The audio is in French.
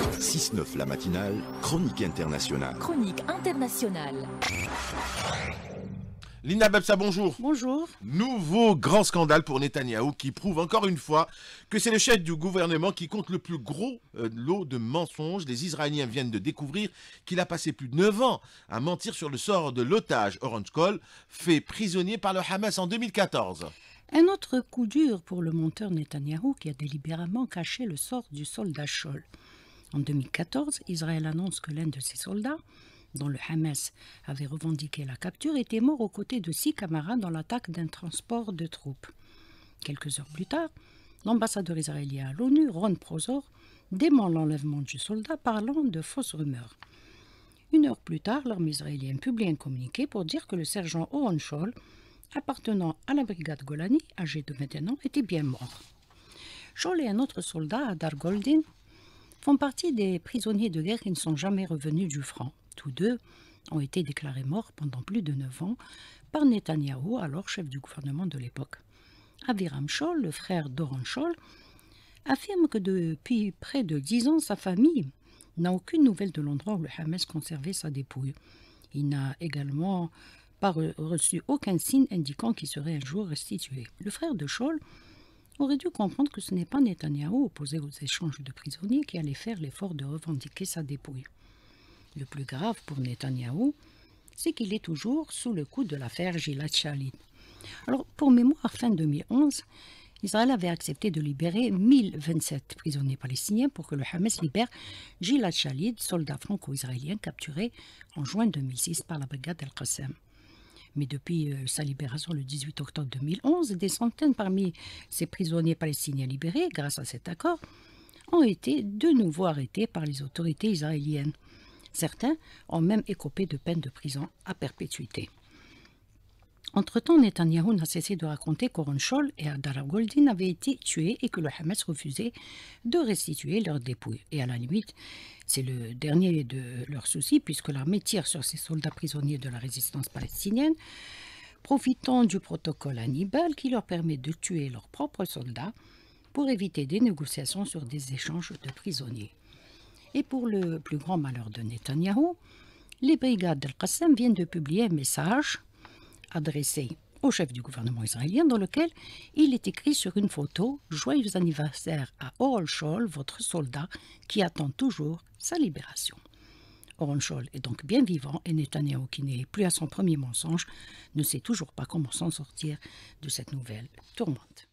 6-9 la matinale, chronique internationale. Chronique internationale. Lina Bebsa, bonjour. Bonjour. Nouveau grand scandale pour Netanyahou qui prouve encore une fois que c'est le chef du gouvernement qui compte le plus gros euh, lot de mensonges. Les Israéliens viennent de découvrir qu'il a passé plus de 9 ans à mentir sur le sort de l'otage Orange Call fait prisonnier par le Hamas en 2014. Un autre coup dur pour le monteur Netanyahou qui a délibérément caché le sort du soldat Scholl. En 2014, Israël annonce que l'un de ses soldats, dont le Hamas avait revendiqué la capture, était mort aux côtés de six camarades dans l'attaque d'un transport de troupes. Quelques heures plus tard, l'ambassadeur israélien à l'ONU, Ron Prozor, dément l'enlèvement du soldat, parlant de fausses rumeurs. Une heure plus tard, l'armée israélienne publie un communiqué pour dire que le sergent Owen Scholl, appartenant à la brigade Golani, âgé de 21 ans, était bien mort. Scholl et un autre soldat, Adar Goldin, font partie des prisonniers de guerre qui ne sont jamais revenus du front. Tous deux ont été déclarés morts pendant plus de neuf ans par Netanyahu, alors chef du gouvernement de l'époque. Aviram Scholl, le frère d'Oran Scholl, affirme que depuis près de dix ans, sa famille n'a aucune nouvelle de l'endroit où le Hamas conservait sa dépouille. Il n'a également pas reçu aucun signe indiquant qu'il serait un jour restitué. Le frère de Scholl aurait dû comprendre que ce n'est pas Netanyahu opposé aux échanges de prisonniers qui allait faire l'effort de revendiquer sa dépouille. Le plus grave pour Netanyahou, c'est qu'il est toujours sous le coup de l'affaire Gilad Shalit. Alors, pour mémoire, fin 2011, Israël avait accepté de libérer 1027 prisonniers palestiniens pour que le Hamas libère Gilad Shalit, soldat franco-israélien capturé en juin 2006 par la brigade al qassam mais depuis euh, sa libération le 18 octobre 2011, des centaines parmi ces prisonniers palestiniens libérés grâce à cet accord ont été de nouveau arrêtés par les autorités israéliennes. Certains ont même écopé de peines de prison à perpétuité. Entre-temps, Netanyahu n'a cessé de raconter qu'Oron et Adara Goldin avaient été tués et que le Hamas refusait de restituer leurs dépouilles. Et à la limite, c'est le dernier de leurs soucis puisque l'armée tire sur ces soldats prisonniers de la résistance palestinienne, profitant du protocole Hannibal qui leur permet de tuer leurs propres soldats pour éviter des négociations sur des échanges de prisonniers. Et pour le plus grand malheur de Netanyahu, les brigades d'Al-Qassam viennent de publier un message adressé au chef du gouvernement israélien dans lequel il est écrit sur une photo « Joyeux anniversaire à Shol, votre soldat qui attend toujours sa libération ». Shol est donc bien vivant et Netanyahu, qui n'est plus à son premier mensonge, ne sait toujours pas comment s'en sortir de cette nouvelle tourmente.